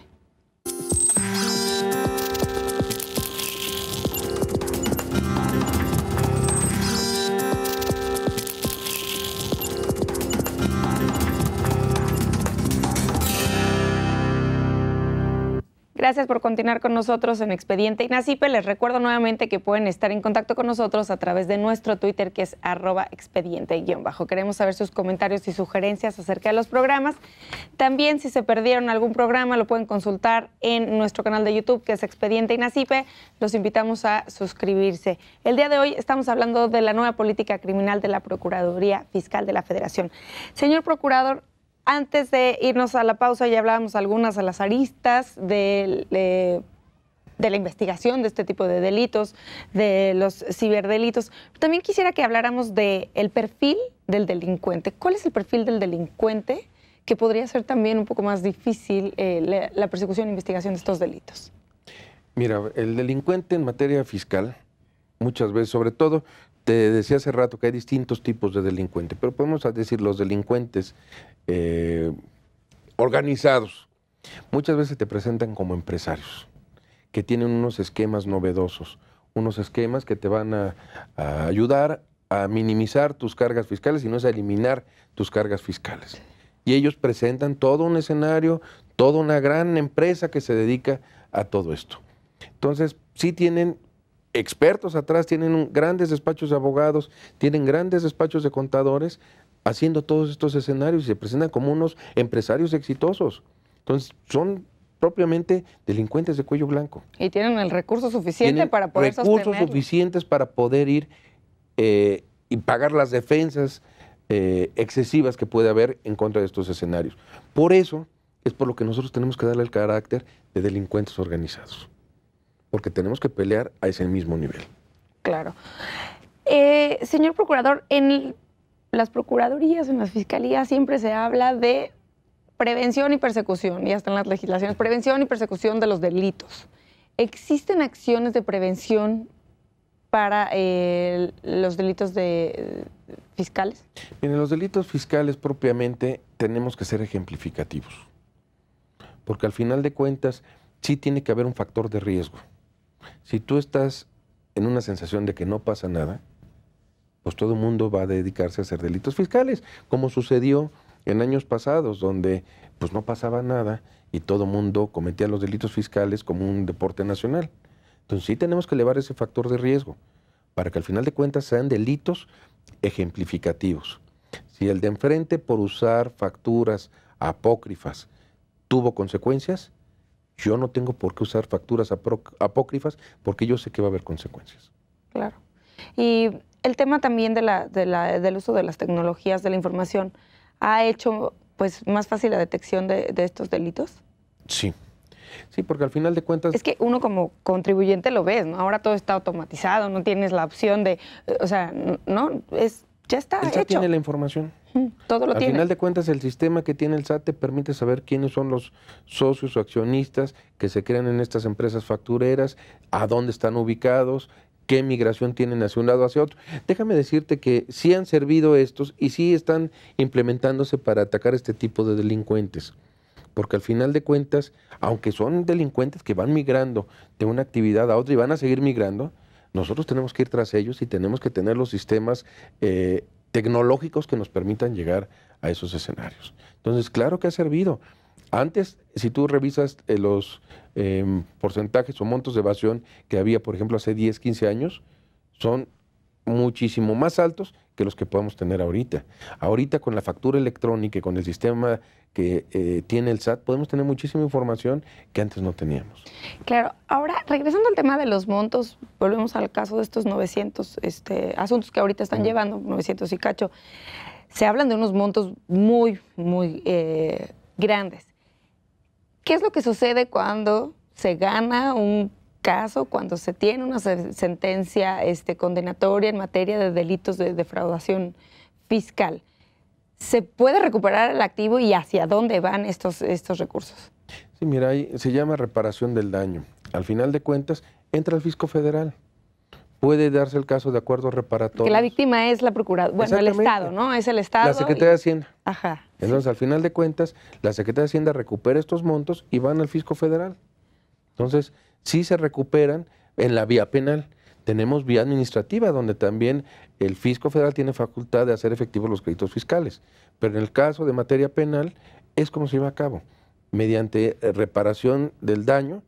Gracias por continuar con nosotros en Expediente Inacipe. Les recuerdo nuevamente que pueden estar en contacto con nosotros a través de nuestro Twitter que es arroba expediente-bajo. Queremos saber sus comentarios y sugerencias acerca de los programas. También si se perdieron algún programa lo pueden consultar en nuestro canal de YouTube que es Expediente Inacipe. Los invitamos a suscribirse. El día de hoy estamos hablando de la nueva política criminal de la Procuraduría Fiscal de la Federación. Señor Procurador, antes de irnos a la pausa, ya hablábamos algunas a las aristas de, la investigación de este tipo de delitos, de los ciberdelitos. También quisiera que habláramos del perfil del delincuente. ¿Cuál es el perfil del delincuente que podría ser también un poco más difícil eh, la, persecución e investigación de estos delitos? Mira, el delincuente en materia fiscal, muchas veces, sobre todo te decía hace rato que hay distintos tipos de delincuentes, pero podemos decir los delincuentes eh, organizados. Muchas veces te presentan como empresarios, que tienen unos esquemas novedosos, unos esquemas que te van a, a ayudar a minimizar tus cargas fiscales y no es a eliminar tus cargas fiscales. Y ellos presentan todo un escenario, toda una gran empresa que se dedica a todo esto. Entonces, sí tienen expertos atrás, tienen grandes despachos de abogados, tienen grandes despachos de contadores haciendo todos estos escenarios y se presentan como unos empresarios exitosos. Entonces, son propiamente delincuentes de cuello blanco. Y tienen el recurso suficiente para poder recursos suficientes para poder ir eh, y pagar las defensas eh, excesivas que puede haber en contra de estos escenarios. Por eso es por lo que nosotros tenemos que darle el carácter de delincuentes organizados porque tenemos que pelear a ese mismo nivel. Claro. Eh, señor procurador, en las procuradurías, en las fiscalías, siempre se habla de prevención y persecución, y hasta en las legislaciones, prevención y persecución de los delitos. ¿Existen acciones de prevención para eh, los delitos de, fiscales? En los delitos fiscales propiamente tenemos que ser ejemplificativos, porque al final de cuentas sí tiene que haber un factor de riesgo. Si tú estás en una sensación de que no pasa nada, pues todo el mundo va a dedicarse a hacer delitos fiscales, como sucedió en años pasados, donde pues no pasaba nada y todo el mundo cometía los delitos fiscales como un deporte nacional. Entonces sí tenemos que elevar ese factor de riesgo para que al final de cuentas sean delitos ejemplificativos. Si el de enfrente por usar facturas apócrifas tuvo consecuencias, yo no tengo por qué usar facturas apócrifas porque yo sé que va a haber consecuencias. Claro. Y el tema también de la, de la, del uso de las tecnologías de la información ha hecho pues más fácil la detección de, de, estos delitos. Sí. Sí, porque al final de cuentas... Es que uno como contribuyente lo ves, ¿no? Ahora todo está automatizado, no tienes la opción de... Eh, o sea, no, es, ya está Ya tiene la información. Todo lo Al final de cuentas, el sistema que tiene el SAT te permite saber quiénes son los socios o accionistas que se crean en estas empresas factureras, a dónde están ubicados, qué migración tienen hacia un lado hacia otro. Déjame decirte que sí han servido estos y sí están implementándose para atacar este tipo de delincuentes. Porque al final de cuentas, aunque son delincuentes que van migrando de una actividad a otra y van a seguir migrando, nosotros tenemos que ir tras ellos y tenemos que tener los sistemas eh, tecnológicos que nos permitan llegar a esos escenarios. Entonces, claro que ha servido. Antes, si tú revisas eh, los em, porcentajes o montos de evasión que había, por ejemplo, hace 10, 15 años, son muchísimo más altos que los que podemos tener ahorita. Ahorita con la factura electrónica y con el sistema que eh, tiene el SAT, podemos tener muchísima información que antes no teníamos. Claro, ahora regresando al tema de los montos, volvemos al caso de estos 900 este, asuntos que ahorita están llevando, 900 y cacho, se hablan de unos montos muy, muy eh, grandes. ¿Qué es lo que sucede cuando se gana un caso, cuando se tiene una sentencia este, condenatoria en materia de delitos de defraudación fiscal, ¿se puede recuperar el activo y hacia dónde van estos, estos recursos? Sí, mira, se llama reparación del daño. Al final de cuentas, entra el fisco federal. Puede darse el caso de acuerdo reparatorio. Que la víctima es la procuradora, bueno, el Estado, ¿no? Es el Estado. La Secretaría de Hacienda. Ajá. Entonces, al final de cuentas, la Secretaría de Hacienda recupera estos montos y van al fisco federal. Entonces, sí se recuperan en la vía penal. Tenemos vía administrativa, donde también el fisco federal tiene facultad de hacer efectivos los créditos fiscales. Pero en el caso de materia penal, es como se lleva a cabo, mediante eh, reparación del daño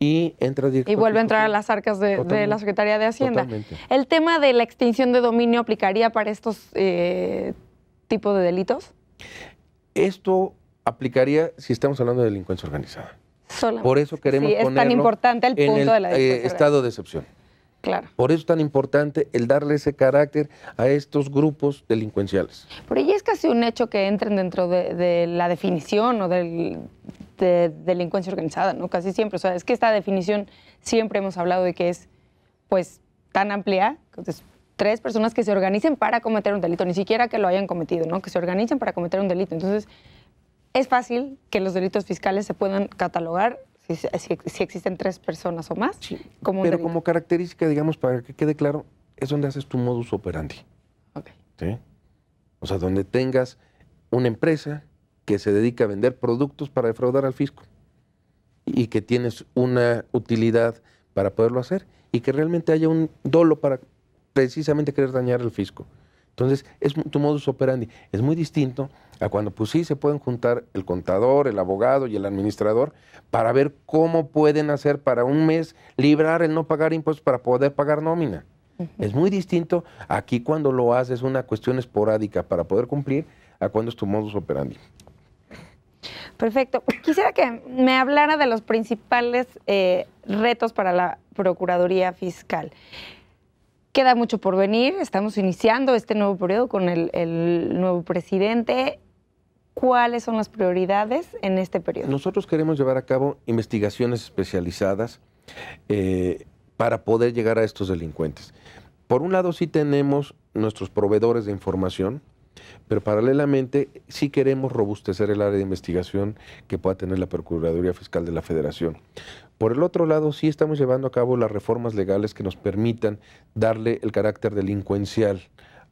y entra Y vuelve a entrar a las arcas de, la Secretaría de Hacienda. ¿El tema de la extinción de dominio aplicaría para estos eh, tipos de delitos? Esto aplicaría si estamos hablando de delincuencia organizada. Por eso queremos sí, es tan importante el punto de la eh, estado de excepción. Claro. Por eso es tan importante el darle ese carácter a estos grupos delincuenciales. Pero ya es casi un hecho que entren dentro de, la definición o del, de delincuencia organizada, ¿no? Casi siempre. O sea, es que esta definición siempre hemos hablado de que es, pues, tan amplia, entonces, tres personas que se organicen para cometer un delito, ni siquiera que lo hayan cometido, ¿no? Que se organicen para cometer un delito. Entonces, es fácil que los delitos fiscales se puedan catalogar si, existen tres personas o más. pero como característica, digamos, para que quede claro, es donde haces tu modus operandi. Okay. O sea, donde tengas una empresa que se dedica a vender productos para defraudar al fisco y que tienes una utilidad para poderlo hacer y que realmente haya un dolo para precisamente querer dañar al fisco. Entonces, es tu modus operandi. Es muy distinto a cuando, pues sí, se pueden juntar el contador, el abogado y el administrador para ver cómo pueden hacer para un mes librar el no pagar impuestos para poder pagar nómina. Es muy distinto aquí cuando lo haces una cuestión esporádica para poder cumplir a cuando es tu modus operandi. Perfecto. Quisiera que me hablara de los principales eh, retos para la Procuraduría Fiscal. Queda mucho por venir, estamos iniciando este nuevo periodo con el, nuevo presidente. ¿Cuáles son las prioridades en este periodo? Nosotros queremos llevar a cabo investigaciones especializadas eh, para poder llegar a estos delincuentes. Por un lado sí tenemos nuestros proveedores de información, pero paralelamente sí queremos robustecer el área de investigación que pueda tener la Procuraduría Fiscal de la Federación. Por el otro lado, sí estamos llevando a cabo las reformas legales que nos permitan darle el carácter delincuencial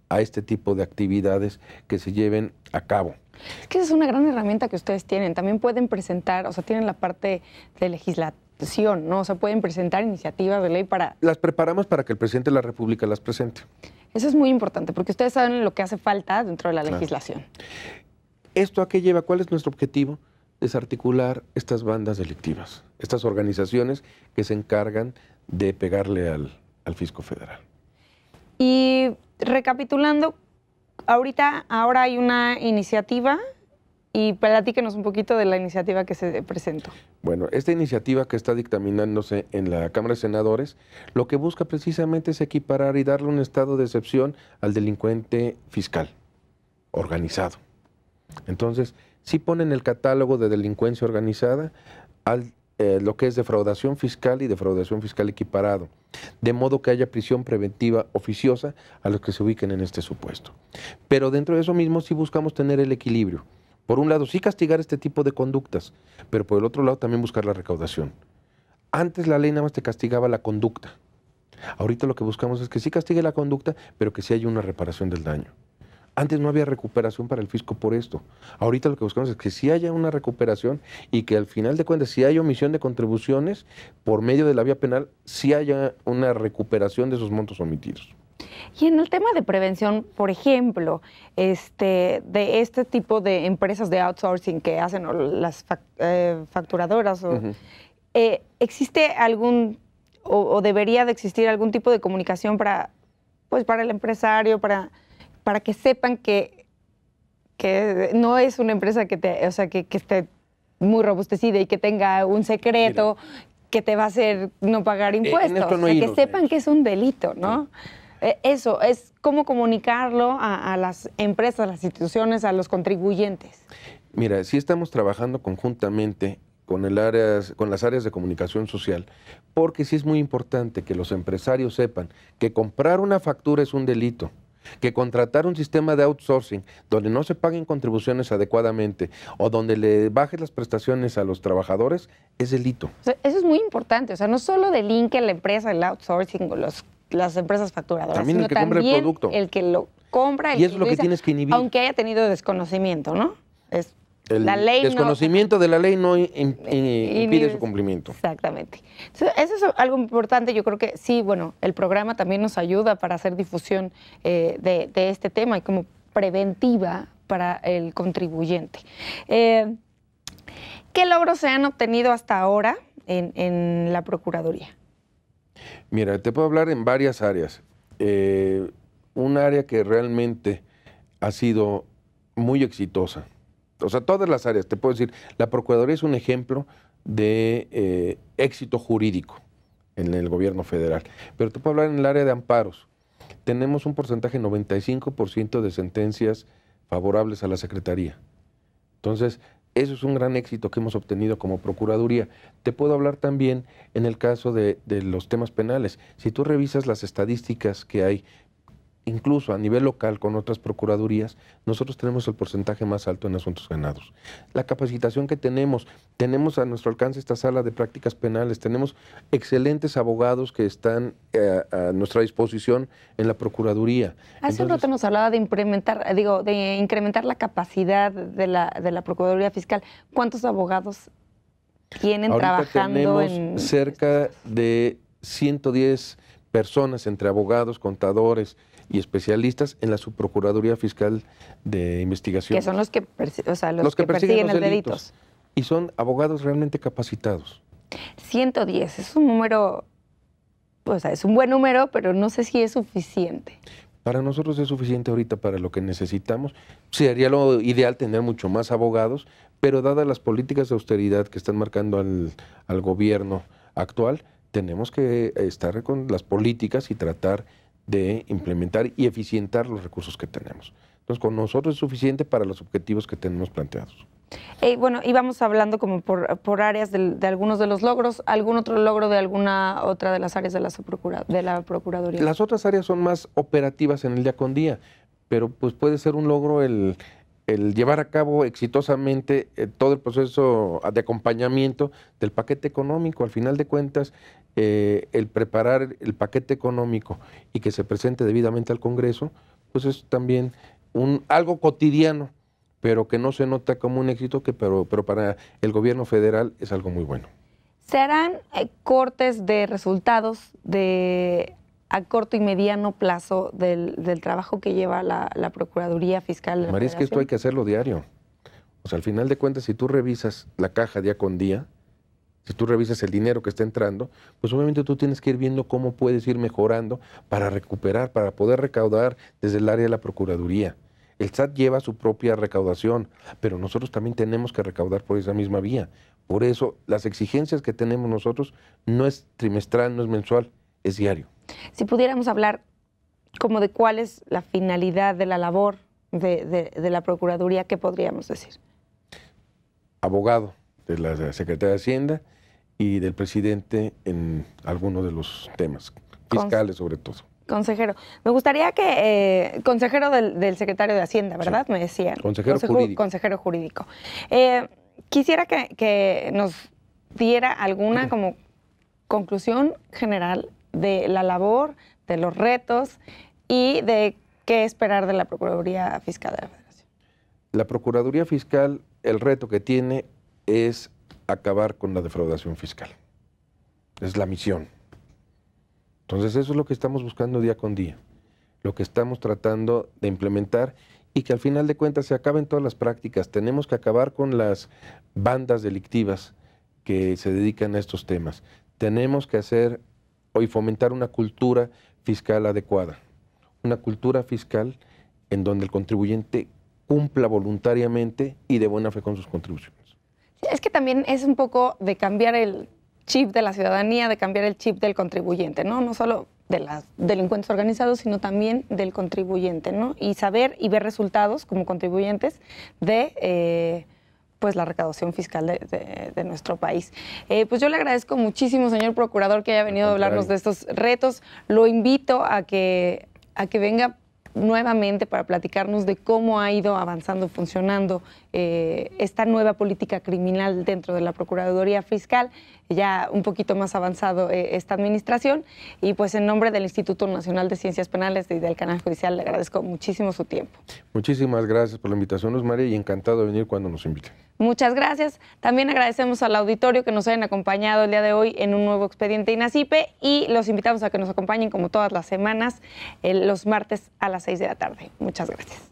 a este tipo de actividades que se lleven a cabo. Es que esa es una gran herramienta que ustedes tienen. También pueden presentar, o sea, tienen la parte de legislación, ¿no? O sea, pueden presentar iniciativas de ley para... Las preparamos para que el presidente de la República las presente. Eso es muy importante porque ustedes saben lo que hace falta dentro de la legislación. ¿Esto a qué lleva? ¿Cuál es nuestro objetivo? Desarticular estas bandas delictivas, estas organizaciones que se encargan de pegarle al, al fisco federal. Y recapitulando, ahorita ahora hay una iniciativa y platíquenos un poquito de la iniciativa que se presentó. Bueno, esta iniciativa que está dictaminándose en la Cámara de Senadores, lo que busca precisamente es equiparar y darle un estado de excepción al delincuente fiscal organizado. Entonces, sí ponen el catálogo de delincuencia organizada al eh, lo que es defraudación fiscal y defraudación fiscal equiparado, de modo que haya prisión preventiva oficiosa a los que se ubiquen en este supuesto. Pero dentro de eso mismo sí buscamos tener el equilibrio. Por un lado, sí castigar este tipo de conductas, pero por el otro lado también buscar la recaudación. Antes la ley nada más te castigaba la conducta. Ahorita lo que buscamos es que sí castigue la conducta, pero que sí haya una reparación del daño. Antes no había recuperación para el fisco por esto. Ahorita lo que buscamos es que sí haya una recuperación y que al final de cuentas, si hay omisión de contribuciones, por medio de la vía penal, sí haya una recuperación de esos montos omitidos. Y en el tema de prevención, por ejemplo, este, de este tipo de empresas de outsourcing que hacen las eh, facturadoras, eh, ¿existe algún o, debería de existir algún tipo de comunicación para, pues, para el empresario, para, que sepan que, que no es una empresa que, te, o sea, que, esté muy robustecida y que tenga un secreto que te va a hacer no pagar impuestos? que sepan que es un delito, ¿no? Eh, eso es cómo comunicarlo a, las empresas, a las instituciones, a los contribuyentes. Mira, sí estamos trabajando conjuntamente con, el área, con las áreas de comunicación social, porque sí es muy importante que los empresarios sepan que comprar una factura es un delito que contratar un sistema de outsourcing donde no se paguen contribuciones adecuadamente o donde le bajes las prestaciones a los trabajadores es delito. eso es muy importante, o sea, no solo delinque la empresa, el outsourcing, o los las empresas facturadoras. También el que compra el producto. El que lo compra, Y es lo que tienes que inhibir. Aunque haya tenido desconocimiento, ¿no? Es, el la ley desconocimiento de la ley no eh, eh, impide su cumplimiento. Exactamente. eso es algo importante. Yo creo que sí, bueno, el programa también nos ayuda para hacer difusión eh, de, este tema y como preventiva para el contribuyente. ¿Qué logros se han obtenido hasta ahora en la Procuraduría? Mira, te puedo hablar en varias áreas. Eh, un área que realmente ha sido muy exitosa. O sea, todas las áreas, te puedo decir, la Procuraduría es un ejemplo de eh, éxito jurídico en el gobierno federal. Pero te puedo hablar en el área de amparos. Tenemos un porcentaje 95% de sentencias favorables a la Secretaría. Entonces, eso es un gran éxito que hemos obtenido como Procuraduría. Te puedo hablar también en el caso de, los temas penales. Si tú revisas las estadísticas que hay incluso a nivel local con otras procuradurías, nosotros tenemos el porcentaje más alto en asuntos ganados. La capacitación que tenemos, tenemos a nuestro alcance esta sala de prácticas penales, tenemos excelentes abogados que están eh, a nuestra disposición en la procuraduría. Hace un rato nos hablaba de implementar, digo, de incrementar la capacidad de la, de la procuraduría fiscal. ¿Cuántos abogados tienen trabajando tenemos en cerca de 110 personas entre abogados, contadores, y especialistas en la Subprocuraduría Fiscal de Investigación. Que son los que, o los, que, persiguen, los, delitos. Y son abogados realmente capacitados. 110, es un número, o sea, es un buen número, pero no sé si es suficiente. Para nosotros es suficiente ahorita para lo que necesitamos. Sería lo ideal tener mucho más abogados, pero dadas las políticas de austeridad que están marcando al, al gobierno actual, tenemos que estar con las políticas y tratar de implementar y eficientar los recursos que tenemos. Entonces, con nosotros es suficiente para los objetivos que tenemos planteados. Eh, bueno, íbamos hablando como por, áreas de, algunos de los logros, algún otro logro de alguna otra de las áreas de la, de la Procuraduría. Las otras áreas son más operativas en el día con día, pero pues puede ser un logro el el llevar a cabo exitosamente eh, todo el proceso de acompañamiento del paquete económico. Al final de cuentas, eh, el preparar el paquete económico y que se presente debidamente al Congreso, pues es también un, algo cotidiano, pero que no se nota como un éxito, que, pero, pero para el gobierno federal es algo muy bueno. serán eh, cortes de resultados de a corto y mediano plazo del, trabajo que lleva la, Procuraduría Fiscal. María, es que esto hay que hacerlo diario. O sea, al final de cuentas, si tú revisas la caja día con día, si tú revisas el dinero que está entrando, pues obviamente tú tienes que ir viendo cómo puedes ir mejorando para recuperar, para poder recaudar desde el área de la Procuraduría. El SAT lleva su propia recaudación, pero nosotros también tenemos que recaudar por esa misma vía. Por eso, las exigencias que tenemos nosotros no es trimestral, no es mensual, es diario. Si pudiéramos hablar como de cuál es la finalidad de la labor de, la Procuraduría, ¿qué podríamos decir? Abogado de la Secretaría de Hacienda y del presidente en algunos de los temas, fiscales sobre todo. Consejero, me gustaría que, eh, consejero del, secretario de Hacienda, ¿verdad? Me decían. Consejero jurídico. Consejero jurídico. Eh, quisiera que, que nos diera alguna como conclusión general de la labor, de los retos y de qué esperar de la Procuraduría Fiscal de la Federación. La Procuraduría Fiscal, el reto que tiene es acabar con la defraudación fiscal. Es la misión. Entonces eso es lo que estamos buscando día con día, lo que estamos tratando de implementar y que al final de cuentas se acaben todas las prácticas. Tenemos que acabar con las bandas delictivas que se dedican a estos temas. Tenemos que hacer y fomentar una cultura fiscal adecuada, una cultura fiscal en donde el contribuyente cumpla voluntariamente y de buena fe con sus contribuciones. Es que también es un poco de cambiar el chip de la ciudadanía, de cambiar el chip del contribuyente, ¿no? No solo de los delincuentes organizados, sino también del contribuyente, ¿no? Y saber y ver resultados como contribuyentes de... Eh, pues la recaudación fiscal de, nuestro país. Eh, pues yo le agradezco muchísimo, señor procurador, que haya venido a hablarnos de estos retos. Lo invito a que, a que venga nuevamente para platicarnos de cómo ha ido avanzando, funcionando eh, esta nueva política criminal dentro de la Procuraduría Fiscal ya un poquito más avanzado eh, esta administración. Y pues en nombre del Instituto Nacional de Ciencias Penales y del Canal Judicial le agradezco muchísimo su tiempo. Muchísimas gracias por la invitación, Luz María, y encantado de venir cuando nos inviten. Muchas gracias. También agradecemos al auditorio que nos hayan acompañado el día de hoy en un nuevo expediente INACIPE y los invitamos a que nos acompañen como todas las semanas eh, los martes a las 6 de la tarde. Muchas gracias.